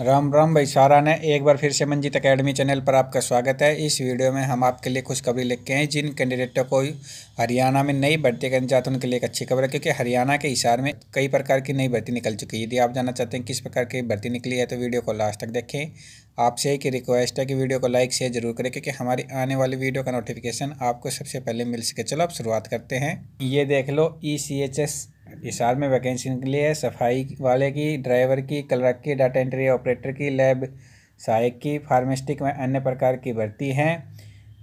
राम राम भाई सारा ने एक बार फिर से मंजीत अकेडमी चैनल पर आपका स्वागत है इस वीडियो में हम आपके लिए लिख के हैं जिन कैंडिडेटों को हरियाणा में नई भर्ती करना चाहते हैं उनके लिए एक अच्छी खबर है क्योंकि हरियाणा के हिसार में कई प्रकार की नई भर्ती निकल चुकी है यदि आप जानना चाहते हैं किस प्रकार की भर्ती निकली है तो वीडियो को लास्ट तक देखें आपसे एक रिक्वेस्ट है कि वीडियो को लाइक शेयर जरूर करें क्योंकि हमारी आने वाली वीडियो का नोटिफिकेशन आपको सबसे पहले मिल सके चलो आप शुरुआत करते हैं ये देख लो ई e हिसार में वैकेंसी निकली है सफाई वाले की ड्राइवर की क्लर्क की डाटा एंट्री ऑपरेटर की लैब सहायक की फार्मेस्टिक में अन्य प्रकार की भर्ती हैं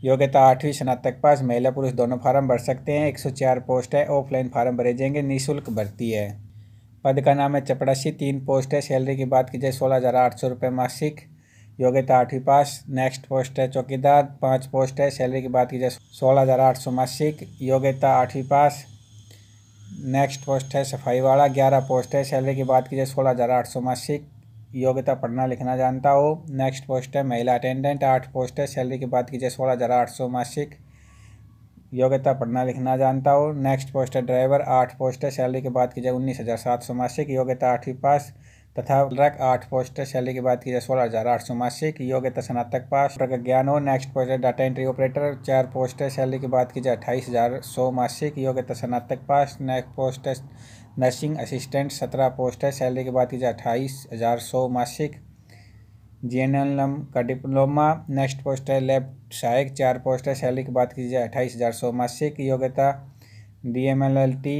योग्यता आठवीं स्नातक पास महिला पुरुष दोनों फार्म भर सकते हैं 104 पोस्ट है ऑफलाइन फार्म भरे जाएंगे निःशुल्क भर्ती है पद का नाम है चपड़ासी तीन पोस्ट है सैलरी की बात की जाए सोलह हज़ार आठ सौ रुपये मासिक योग्यता आठवीं पास नेक्स्ट पोस्ट है चौकीदार पाँच पोस्ट है सैलरी की बात की जाए सोलह हज़ार आठ सौ मासिक योग्यता आठवीं पास नेक्स्ट पोस्ट है सफाई वाला ग्यारह पोस्ट है सैलरी की बात की जाए सोलह हज़ार आठ सौ मासिक योग्यता पढ़ना लिखना जानता हो नेक्स्ट पोस्ट है महिला अटेंडेंट आठ पोस्ट है सैलरी की बात की जाए सोलह हज़ार आठ सौ मासिक योग्यता पढ़ना लिखना जानता हो नेक्स्ट पोस्ट है ड्राइवर आठ पोस्ट है सैलरी की बात की जाए उन्नीस हज़ार सात सौ मासिक योग्यता आठवीं पास तथा रक आठ पोस्टर शैली की बात की जाए सोलह हज़ार आठ सौ मासिक योग्यता स्नातक पास हो next poster data entry operator चार पोस्टर शैली की बात की जाए अट्ठाईस हज़ार सौ मासिक योग्यता स्नातक पास नेक्स्ट पोस्टर नर्सिंग असिस्टेंट सत्रह पोस्टर सैलरी की बात की जाए अट्ठाईस हज़ार सौ मासिक जी एन एल एम का डिप्लोमा नेक्स्ट पोस्ट है लेब सहायक चार पोस्ट है सैलरी की बात की जाए अट्ठाईस हज़ार सौ मासिक योग्यता D M L L T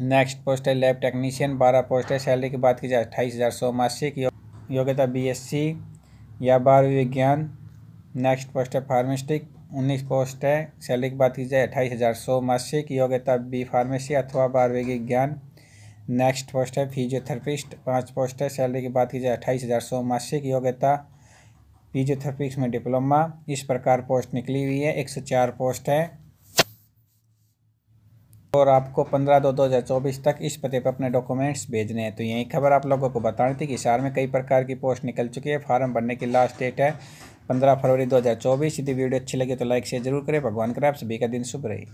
next post है लैब टेक्नीशियन बारह पोस्ट है सैलरी की बात की जाए अट्ठाईस हज़ार सौ मासिक योग्यता बीएससी या बारहवीं विज्ञान नेक्स्ट पोस्ट है फार्मेस्टिक उन्नीस पोस्ट है सैलरी की बात की जाए अट्ठाईस हज़ार सौ मासिक योग्यता बी फार्मेसी अथवा बारहवीं विज्ञान नेक्स्ट पोस्ट है फिजियोथेरेपिस्ट पाँच पोस्ट है सैलरी की बात की जाए अट्ठाईस हज़ार सौ मासिक योग्यता फिजियोथेरेपिस्ट में डिप्लोमा इस प्रकार पोस्ट निकली हुई है एक सौ चार पोस्ट है और आपको 15 दो 2024 तक इस पते पर अपने डॉक्यूमेंट्स भेजने हैं तो यही खबर आप लोगों को बतानी थी कि शहर में कई प्रकार की पोस्ट निकल चुकी है फार्म भरने की लास्ट डेट है 15 फरवरी 2024 यदि वीडियो अच्छी लगी तो लाइक शेयर जरूर करें भगवान करे आप सभी का दिन शुभ रहे